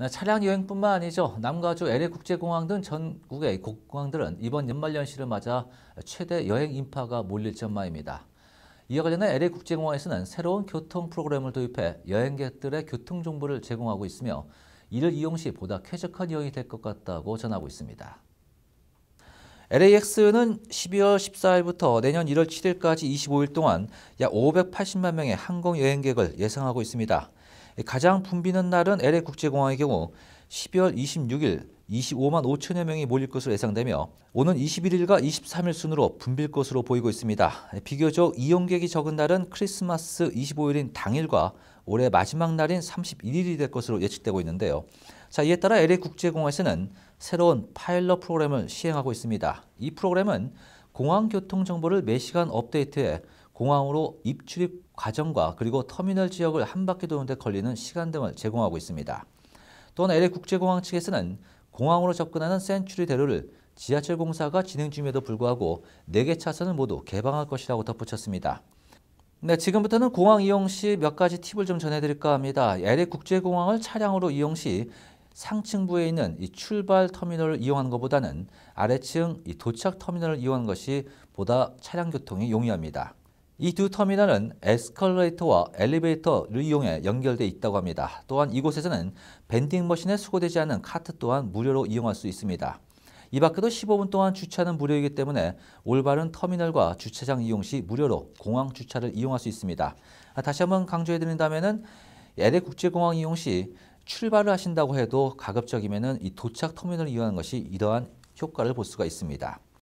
네, 차량 여행뿐만 아니죠. 남가주 LA국제공항 등 전국의 국 공항들은 이번 연말연시를 맞아 최대 여행 인파가 몰릴 전망입니다. 이와 관련해 LA국제공항에서는 새로운 교통 프로그램을 도입해 여행객들의 교통 정보를 제공하고 있으며 이를 이용 시 보다 쾌적한 여행이 될 것 같다고 전하고 있습니다. LAX는 12월 14일부터 내년 1월 7일까지 25일 동안 약 580만 명의 항공 여행객을 예상하고 있습니다. 가장 붐비는 날은 LA 국제공항의 경우 12월 26일 25만 5천여 명이 몰릴 것으로 예상되며 오는 21일과 23일 순으로 붐빌 것으로 보이고 있습니다. 비교적 이용객이 적은 날은 크리스마스 25일인 당일과 올해 마지막 날인 31일이 될 것으로 예측되고 있는데요. 자, 이에 따라 LA 국제공항에서는 새로운 파일럿 프로그램을 시행하고 있습니다. 이 프로그램은 공항 교통 정보를 매시간 업데이트해 공항으로 입출입 과정과 그리고 터미널 지역을 한 바퀴 도는데 걸리는 시간 등을 제공하고 있습니다. 또한 LA 국제공항 측에서는 공항으로 접근하는 센츄리 대로를 지하철 공사가 진행 중에도 불구하고 4개 차선을 모두 개방할 것이라고 덧붙였습니다. 네, 지금부터는 공항 이용 시 몇 가지 팁을 좀 전해드릴까 합니다. LA 국제공항을 차량으로 이용 시 상층부에 있는 이 출발 터미널을 이용하는 것보다는 아래층 이 도착 터미널을 이용하는 것이 보다 차량 교통이 용이합니다. 이두 터미널은 에스컬레이터와 엘리베이터를 이용해 연결돼 있다고 합니다. 또한 이곳에서는 밴딩 머신에 수거되지 않은 카트 또한 무료로 이용할 수 있습니다. 이 밖에도 15분 동안 주차는 무료이기 때문에 올바른 터미널과 주차장 이용 시 무료로 공항 주차를 이용할 수 있습니다. 아, 다시 한번 강조해드린다면 LA 국제공항 이용 시 출발을 하신다고 해도 가급적이면 이 도착 터미널을 이용하는 것이 이러한 효과를 볼 수가 있습니다.